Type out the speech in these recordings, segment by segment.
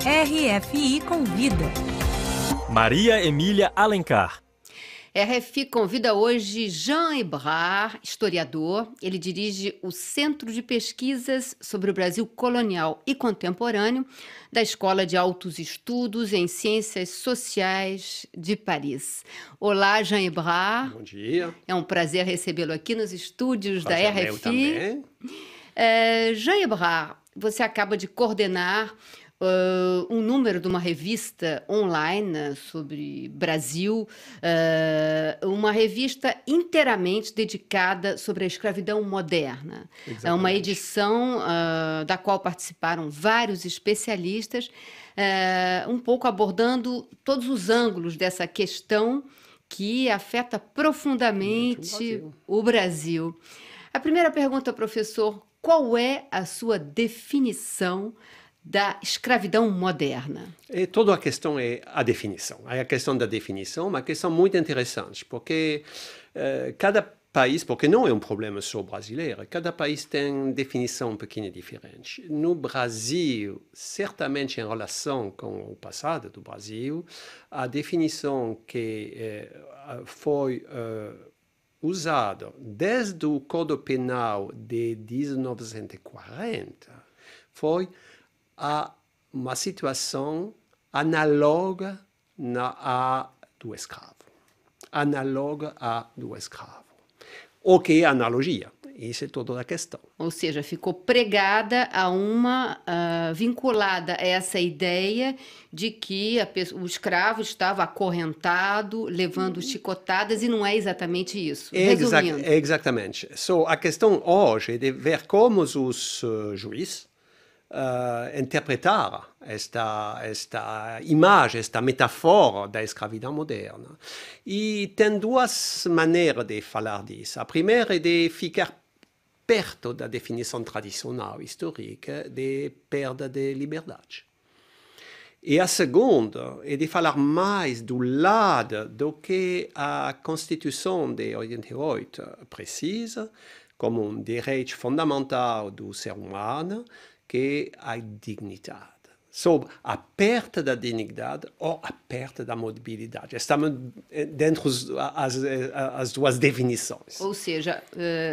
RFI Convida. Maria Emília Alencar. RFI convida hoje Jean Ebrard, historiador. Ele dirige o Centro de Pesquisas sobre o Brasil Colonial e Contemporâneo da Escola de Altos Estudos em Ciências Sociais de Paris. Olá, Jean Ebrard. Bom dia. É um prazer recebê-lo aqui nos estúdios prazer da é RFI. Meu também. Eh, Jean Ebrard, você acaba de coordenar uh, um número de uma revista online né, sobre Brasil, uh, uma revista inteiramente dedicada sobre a escravidão moderna. Exatamente. É uma edição uh, da qual participaram vários especialistas, um pouco abordando todos os ângulos dessa questão que afeta profundamente Brasil. o Brasil. A primeira pergunta, professor, qual é a sua definição da escravidão moderna? E toda a questão é a definição. A questão da definição é uma questão muito interessante, porque uh, cada país, porque não é um problema só brasileiro, cada país tem definição um pouquinho diferente. No Brasil, certamente em relação com o passado do Brasil, a definição que uh, foi. Uh, desde o Código Penal de 1940 foi a uma situação análoga na, à do escravo. Análoga à do escravo. O que é analogia? Isso é toda a questão. Ou seja, ficou pregada a uma, uh, vinculada a essa ideia de que pessoa, o escravo estava acorrentado, levando uhum. chicotadas, e não é exatamente isso. Exa Resumindo. Exatamente. So, a questão hoje é de ver como os uh, ah, juízes uh, interpretar esta, esta imagem, esta metáfora da escravidão moderna. E tem duas maneiras de falar disso. A primeira é de ficar perto da definição tradicional histórica de perda de liberdade. E a segunda é de falar mais do lado do que a Constituição de 88 precisa, como um direito fundamental do ser humano, che hai dignità, sobre a perda da dignidade ou a perda da mobilidade. Estamos eh, dentro as, eh, as duas definições. Ou seja,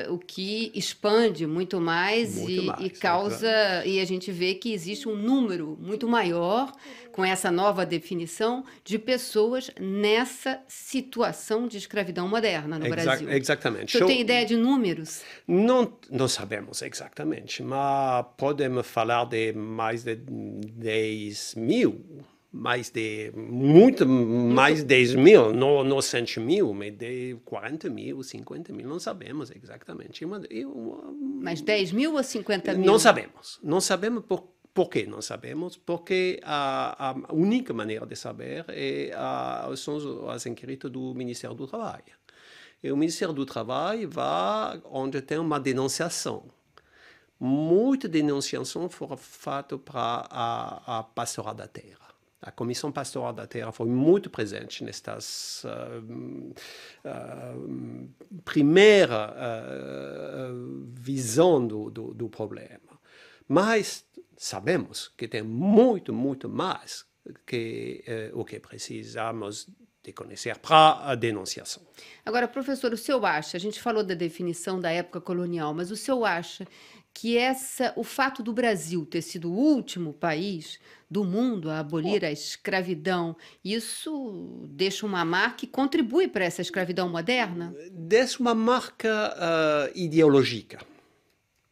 uh, o que expande muito mais, muito e, mais e, causa e a gente vê que existe um número muito maior com essa nova definição de pessoas nessa situação de escravidão moderna no Exa Brasil. Exatamente. Você tem ideia de números? Não, não sabemos exatamente, mas podemos falar de mais de, de 10 mil, mais de, muito mais de 10 mil, não, não 100 mil, mas de 40 mil, 50 mil, não sabemos exatamente. Mas 10 mil ou 50 mil? Não sabemos, não sabemos por por que não sabemos? Porque a, a, única maneira de saber é a, são as inquéritos do Ministério do Trabalho. E o Ministério do Trabalho vai onde tem uma denunciação muita denunciação foi feita para a, a Pastora da Terra. A Comissão Pastoral da Terra foi muito presente nestas uh, uh, primeira uh, visão do, do, do problema. Mas sabemos que tem muito, muito mais que eh, o que precisamos de conhecer para a denunciação. Agora, professor, o senhor acha, a gente falou da definição da época colonial, mas o senhor acha que essa, o fato do Brasil ter sido o último país do mundo a abolir a escravidão, isso deixa uma marca e contribui para essa escravidão moderna? Deixa uma marca uh, ideológica.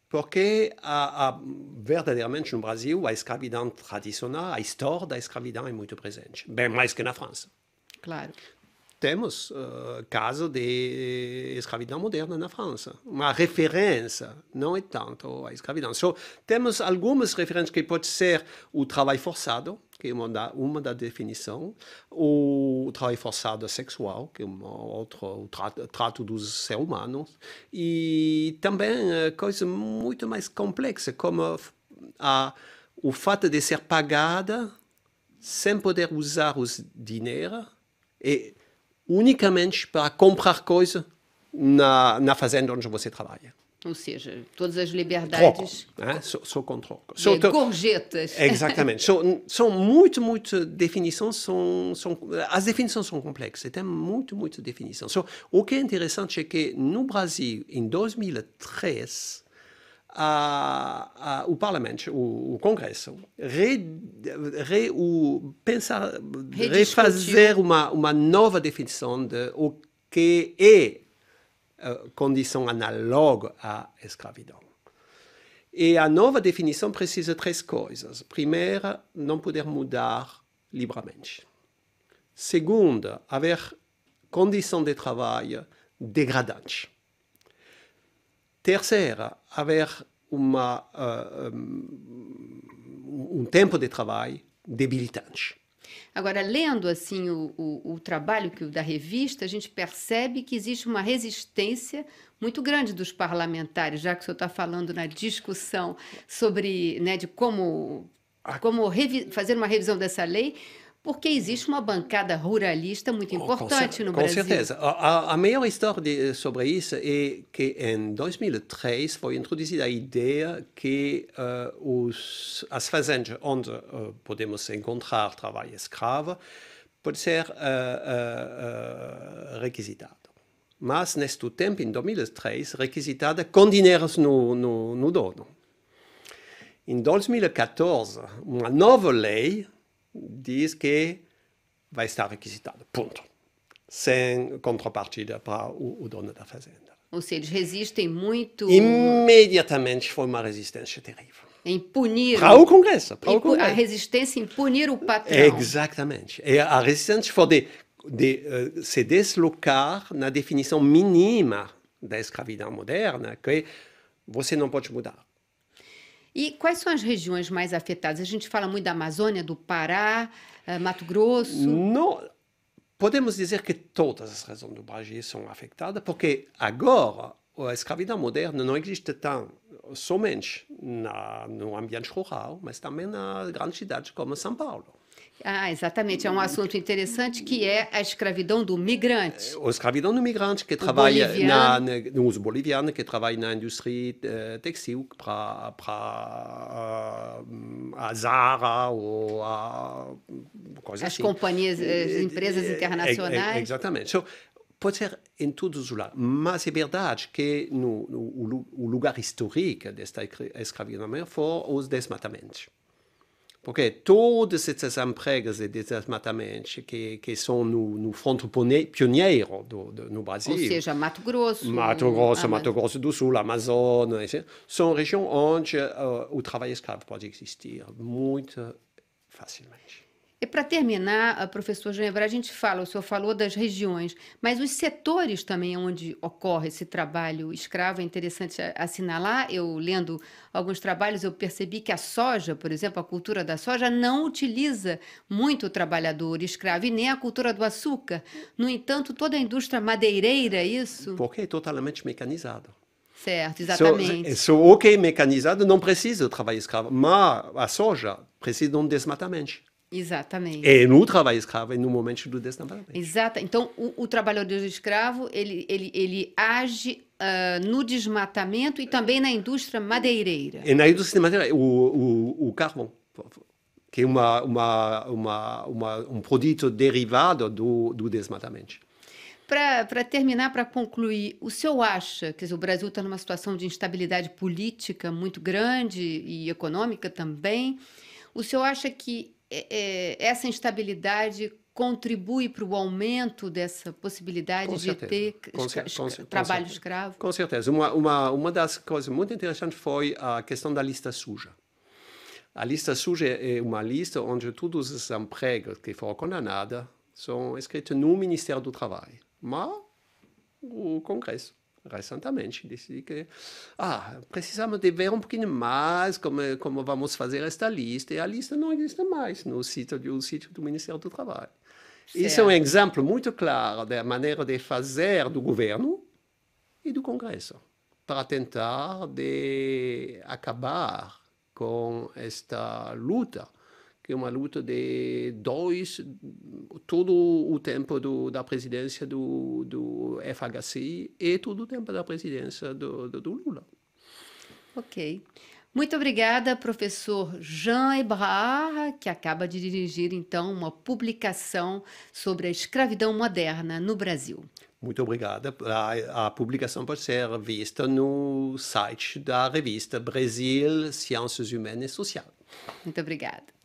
Porque a, a, verdadeiramente no Brasil a escravidão tradicional, a história da escravidão é muito presente, bem mais que na França. Claro temos uh, caso de escravidão moderna na França. Uma referência, não é tanto a escravidão. Só temos algumas referências que pode ser o trabalho forçado, que é uma da, uma da definição, o trabalho forçado sexual, que é uma outra, o trato, trato dos seres humanos, e também uh, coisa muito mais complexa, como a, o fato de ser pagada sem poder usar os dinheiro e unicamente para comprar coisa na, na fazenda onde você trabalha. Ou seja, todas as liberdades. Troco, né? só, só com troco. É, só te... Gorjetas. Exatamente. são, são muito, muito definições. São, são, as definições são complexas. Tem muito, muito definição. So, o que é interessante é que no Brasil, em 2003, a, a, o parlamento, o, o congresso, re, re, o, pensar, refazer uma, uma nova definição de o que é uh, condição análoga à escravidão. E a nova definição precisa de três coisas. Primeira, não poder mudar livremente. Segunda, haver condição de trabalho degradante. Terceira, haver uma, uh, um, tempo de trabalho debilitante. Agora, lendo assim o, o, o trabalho que, da revista, a gente percebe que existe uma resistência muito grande dos parlamentares, já que o senhor está falando na discussão sobre né, de como, como fazer uma revisão dessa lei porque existe uma bancada ruralista muito importante no Brasil. Com certeza. A, a, melhor história de, eh, sobre isso é que em 2003 foi introduzida a ideia que uh, os, as fazendas onde uh, podemos encontrar trabalho escravo pode ser uh, requisitado. Mas, neste tempo, em 2003, requisitada com dinheiro no, no, no dono. Em 2014, uma nova lei diz que vai estar requisitado. Ponto. Sem contrapartida para o, o dono da fazenda. Ou seja, eles resistem muito. Imediatamente foi uma resistência terrível. Em punir. Para o Congresso. Para o Congresso. A resistência em punir o patrão. Exatamente. E a resistência foi de, de uh, se deslocar na definição mínima da escravidão moderna, que você não pode mudar. E quais são as regiões mais afetadas? A gente fala muito da Amazônia, do Pará, eh, Mato Grosso. Não, podemos dizer que todas as regiões do Brasil são afetadas, porque agora a escravidão moderna não existe tão somente na, no ambiente rural, mas também nas grandes cidades como São Paulo. Ah, exatamente. É um uhum. assunto interessante que é a escravidão do migrante. A é, escravidão do migrante que trabalha na, os bolivianos que trabalham na indústria eh, textil para ah, a Zara ou a coisa As assim. companhias, eh, as eh, empresas internacionais. Exatamente. So, pode ser em todos os lugares, mas é verdade que no, no o lugar histórico desta escravidão foi foram os desmatamentos. Parce que ces ces de et des matamens qui sont no front pioneiro au do, no Brasil. Ou seja, Mato Grosso. Mato Grosso, Mato Grosso du Sul, Amazon, sont régions eh, régions où le travail esclave peut exister très facilement. E para terminar, ah, professor Genebra, a gente fala, o senhor falou das regiões, mas os setores também onde ocorre esse trabalho escravo é interessante assinalar. Eu lendo alguns trabalhos, eu percebi que a soja, por exemplo, a cultura da soja não utiliza muito o trabalhador escravo e nem a cultura do açúcar. No entanto, toda a indústria madeireira, é isso. Porque é totalmente mecanizado. Certo, exatamente. So, so, o que é mecanizado não precisa de trabalho escravo, mas a soja precisa de um desmatamento. Exatamente. É no trabalho escravo, é no momento do desmatamento Exato. Então, o, o, trabalhador escravo, ele, ele, ele age uh, no desmatamento e também na indústria madeireira. E na indústria madeireira, o, o, o carvão, que é uma, uma, uma, uma um produto derivado do, do desmatamento. Para terminar, para concluir, o senhor acha que o Brasil está numa situação de instabilidade política muito grande e econômica também? O senhor acha que é, é, essa instabilidade contribui para o aumento dessa possibilidade de ter com com trabalho escravo? Com certeza. Uma, uma, uma das coisas muito interessantes foi a questão da lista suja. A lista suja é, é uma lista onde todos os empregos que foram condenados são escritos no Ministério do Trabalho, mas o Congresso recentemente decidi que ah, precisamos de ver um pouquinho mais como, é, como vamos fazer esta lista, e a lista não existe mais no sítio, no sítio do Ministério do Trabalho. Certo. Isso é um exemplo muito claro da maneira de fazer do governo e do Congresso para tentar de acabar com esta luta que é uma luta de dois, todo o tempo do, da presidência do, do FHC e todo o tempo da presidência do, do, do Lula. Ok. Muito obrigada, professor Jean Ebrard, que acaba de dirigir, então, uma publicação sobre a escravidão moderna no Brasil. Muito obrigada. A, a publicação pode ser vista no site da revista Brasil Ciências Humanas e Sociais. Muito obrigada.